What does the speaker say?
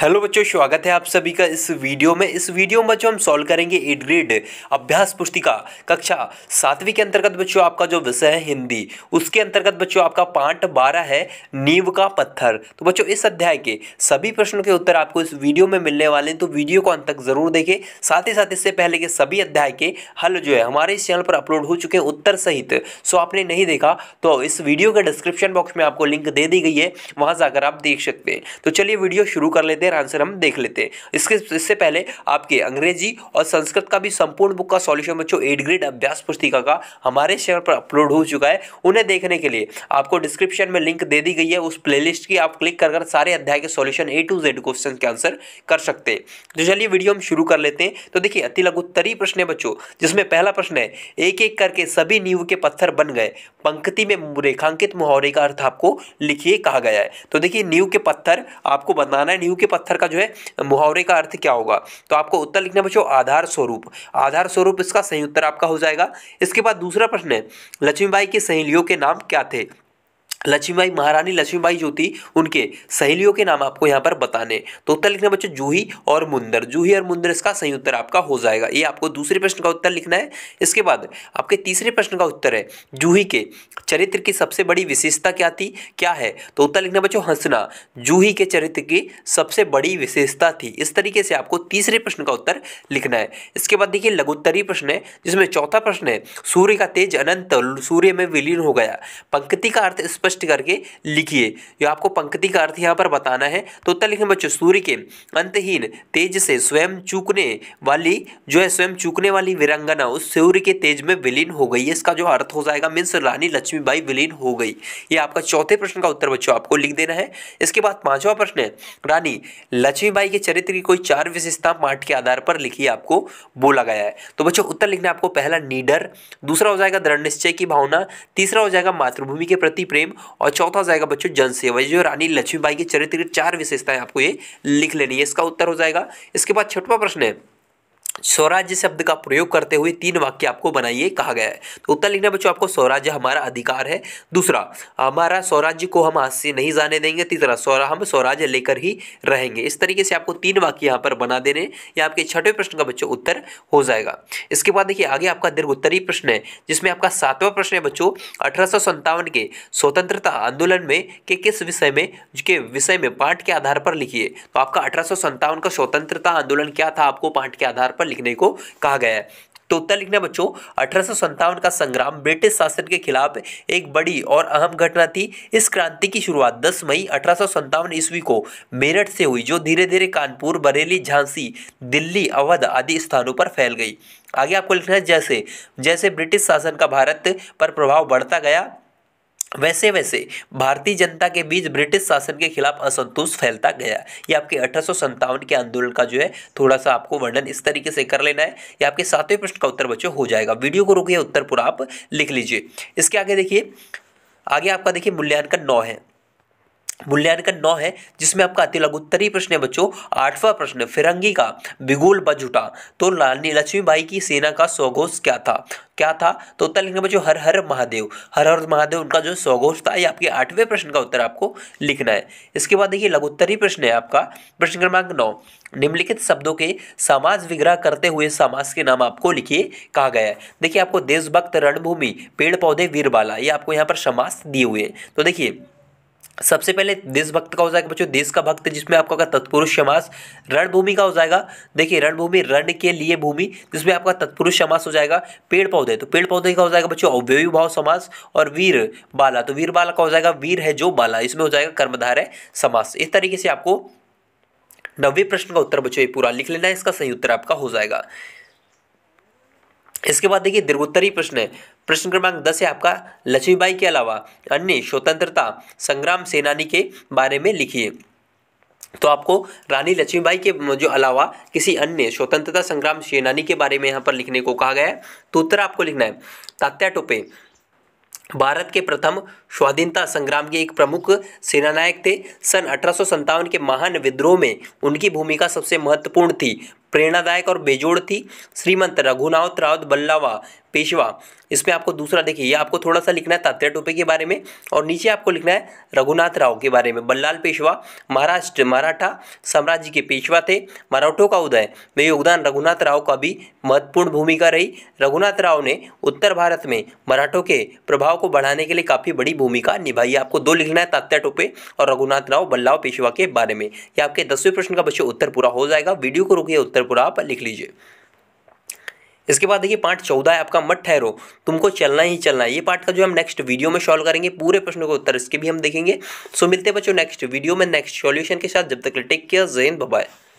hello बच्चों स्वागत है आप सभी का इस वीडियो में इस वीडियो में बच्चों हम सॉल्व करेंगे एट ग्रेड अभ्यास पुस्तिका कक्षा सातवीं के अंतर्गत बच्चों आपका जो विषय है हिंदी उसके अंतर्गत बच्चों आपका पार्ट बारह है नींव का पत्थर तो बच्चों इस अध्याय के सभी प्रश्नों के उत्तर आपको इस वीडियो में मिलने वाले हैं तो वीडियो को अंत तक जरूर देखें साथ ही साथ इससे पहले के सभी अध्याय के हल जो है हमारे इस चैनल पर अपलोड हो चुके हैं उत्तर सहित सो आपने नहीं देखा तो इस वीडियो के डिस्क्रिप्शन बॉक्स में आपको लिंक दे दी गई है वहाँ जाकर आप देख सकते हैं तो चलिए वीडियो शुरू कर लेते हैं क्लियर आंसर हम देख लेते हैं इसके इससे पहले आपके अंग्रेजी और संस्कृत का भी संपूर्ण बुक का सॉल्यूशन बच्चों एट ग्रेड अभ्यास पुस्तिका का हमारे चैनल पर अपलोड हो चुका है उन्हें देखने के लिए आपको डिस्क्रिप्शन में लिंक दे दी गई है उस प्ले की आप क्लिक कर सारे अध्याय के solution A to Z question के आंसर कर सकते हैं तो चलिए वीडियो हम शुरू कर लेते हैं तो देखिए अति लघुत्तरी प्रश्न है बच्चों जिसमें पहला प्रश्न है एक एक करके सभी नींव के पत्थर बन गए पंक्ति में रेखांकित मुहावरे का अर्थ आपको लिखिए कहा गया है तो देखिए नींव के पत्थर आपको बताना है नींव के पत्थर पत्थर का जो है मुहावरे का अर्थ क्या होगा तो आपको उत्तर लिखना बच्चों आधार स्वरूप आधार स्वरूप इसका सही उत्तर आपका हो जाएगा इसके बाद दूसरा प्रश्न है लक्ष्मीबाई की सहेलियों के नाम क्या थे लक्ष्मीबाई महारानी लक्ष्मीबाई जो थी उनके सहेलियों के नाम आपको यहाँ पर बताने तो उत्तर लिखना बच्चों जूही और मुंदर जूही और मुंदर इसका सही उत्तर आपका हो जाएगा ये आपको दूसरे प्रश्न का उत्तर लिखना है इसके बाद आपके तीसरे प्रश्न का उत्तर है जूही के चरित्र की सबसे बड़ी विशेषता क्या थी क्या है तो उत्तर लिखना बच्चों हंसना जूही के चरित्र की सबसे बड़ी विशेषता थी इस तरीके से आपको तीसरे प्रश्न का उत्तर लिखना है इसके बाद देखिए लघुत्तरी प्रश्न है जिसमें चौथा प्रश्न है सूर्य का तेज अनंत सूर्य में विलीन हो गया पंक्ति का अर्थ स्पष्ट स्पष्ट करके लिखिए जो आपको पंक्ति का अर्थ यहाँ पर बताना है तो उत्तर लिखें बच्चों सूर्य के अंतहीन तेज से स्वयं चूकने वाली जो है स्वयं चूकने वाली विरंगना उस सूर्य के तेज में विलीन हो गई है इसका जो अर्थ हो जाएगा मीन्स रानी लक्ष्मीबाई विलीन हो गई ये आपका चौथे प्रश्न का उत्तर बच्चों आपको लिख देना है इसके बाद पांचवा प्रश्न है रानी लक्ष्मीबाई के चरित्र की कोई चार विशेषता पाठ के आधार पर लिखिए आपको बोला गया है तो बच्चों उत्तर लिखना आपको पहला नीडर दूसरा हो जाएगा दृढ़ निश्चय की भावना तीसरा हो जाएगा मातृभूमि के प्रति प्रेम और चौथा जाएगा बच्चों जनसेवा जो रानी लक्ष्मीबाई के चरित्र की चार विशेषताएं आपको ये लिख लेनी है इसका उत्तर हो जाएगा इसके बाद छठवा प्रश्न है स्वराज्य शब्द का प्रयोग करते हुए तीन वाक्य आपको बनाइए कहा गया है तो उत्तर लिखना बच्चों आपको स्वराज्य हमारा अधिकार है दूसरा हमारा स्वराज्य को हम हाथ से नहीं जाने देंगे तीसरा स्वरा हम स्वराज्य लेकर ही रहेंगे इस तरीके से आपको तीन वाक्य यहाँ पर बना देने या आपके छठवें प्रश्न का बच्चों उत्तर हो जाएगा इसके बाद देखिए आगे आपका दीर्घ उत्तरी प्रश्न है जिसमें आपका सातवां प्रश्न है बच्चों अठारह के स्वतंत्रता आंदोलन में के किस विषय में के विषय में पाठ के आधार पर लिखिए तो आपका अठारह का स्वतंत्रता आंदोलन क्या था आपको पाठ के आधार पर लिखने को कहा गया है तो उत्तर लिखना बच्चों अठारह का संग्राम ब्रिटिश शासन के खिलाफ एक बड़ी और अहम घटना थी इस क्रांति की शुरुआत 10 मई अठारह ईस्वी को मेरठ से हुई जो धीरे धीरे कानपुर बरेली झांसी दिल्ली अवध आदि स्थानों पर फैल गई आगे आपको लिखना है जैसे जैसे ब्रिटिश शासन का भारत पर प्रभाव बढ़ता गया वैसे वैसे भारतीय जनता के बीच ब्रिटिश शासन के खिलाफ असंतोष फैलता गया ये आपके अठारह के आंदोलन का जो है थोड़ा सा आपको वर्णन इस तरीके से कर लेना है ये आपके सातवें प्रश्न का उत्तर बच्चों हो जाएगा वीडियो को रोकिए उत्तर पूरा आप लिख लीजिए इसके आगे देखिए आगे आपका देखिए मूल्यांकन नौ है मूल्यांकन नौ है जिसमें आपका अति लघुत्तरी प्रश्न है बच्चों आठवां प्रश्न फिरंगी का बिगुल बजुटा तो लालनी बाई की सेना का सौघोष क्या था क्या था तो उत्तर लिखना बच्चों हर हर महादेव हर हर महादेव उनका जो सौघोष था ये आपके आठवें प्रश्न का उत्तर आपको लिखना है इसके बाद देखिए लघुत्तरी प्रश्न है आपका प्रश्न क्रमांक नौ निम्नलिखित शब्दों के समाज विग्रह करते हुए समाज के नाम आपको लिखिए कहा गया है देखिए आपको देशभक्त रणभूमि पेड़ पौधे वीरबाला ये आपको यहाँ पर समास दिए हुए तो देखिए सबसे पहले देशभक्त का हो जाएगा बच्चों देश का भक्त जिसमें आपका का तत्पुरुष समास रणभूमि का हो जाएगा देखिए रणभूमि रण के लिए भूमि जिसमें आपका तत्पुरुष समास हो जाएगा पेड़ पौधे तो पेड़ पौधे का हो जाएगा बच्चों अव्ययी भाव समास और वीर बाला तो वीर बाला का हो जाएगा वीर है जो बाला इसमें हो जाएगा कर्मधार है समास इस तरीके से आपको नब्बे प्रश्न का उत्तर बच्चों ये पूरा लिख लेना है इसका सही उत्तर आपका हो जाएगा इसके बाद देखिए दीर्घोत्तरी प्रश्न है प्रश्न क्रमांक दस है आपका लक्ष्मीबाई के अलावा अन्य स्वतंत्रता संग्राम सेनानी के बारे में लिखिए तो आपको रानी लक्ष्मीबाई के जो अलावा किसी अन्य स्वतंत्रता संग्राम सेनानी के बारे में यहाँ पर लिखने को कहा गया है तो उत्तर आपको लिखना है तात्या टोपे भारत के प्रथम स्वाधीनता संग्राम के एक प्रमुख सेनानायक थे सन अठारह के महान विद्रोह में उनकी भूमिका सबसे महत्वपूर्ण थी प्रेरणादायक और बेजोड़ थी श्रीमंत रघुनाथ रावत बल्लावा पेशवा इसमें आपको दूसरा देखिए ये आपको थोड़ा सा लिखना है तात्या टोपे के बारे में और नीचे आपको लिखना है रघुनाथ राव के बारे में बल्लाल पेशवा महाराष्ट्र मराठा साम्राज्य के पेशवा थे मराठों का उदय में योगदान रघुनाथ राव का भी महत्वपूर्ण भूमिका रही रघुनाथ राव ने उत्तर भारत में मराठों के प्रभाव को बढ़ाने के लिए काफ़ी बड़ी भूमिका निभाई आपको दो लिखना है तात्या टोपे और रघुनाथ राव बल्लाव पेशवा के बारे में यह आपके दसवें प्रश्न का बच्चे उत्तर पूरा हो जाएगा वीडियो को रोकिए उत्तर पूरा आप लिख लीजिए इसके बाद देखिए पार्ट चौदह है आपका मत ठहरो तुमको चलना ही चलना है ये पार्ट का जो हम नेक्स्ट वीडियो में सॉल्व करेंगे पूरे प्रश्नों के उत्तर इसके भी हम देखेंगे सो मिलते हैं बच्चों नेक्स्ट वीडियो में नेक्स्ट सॉल्यूशन के साथ जब तक टेक केयर जैन बबाई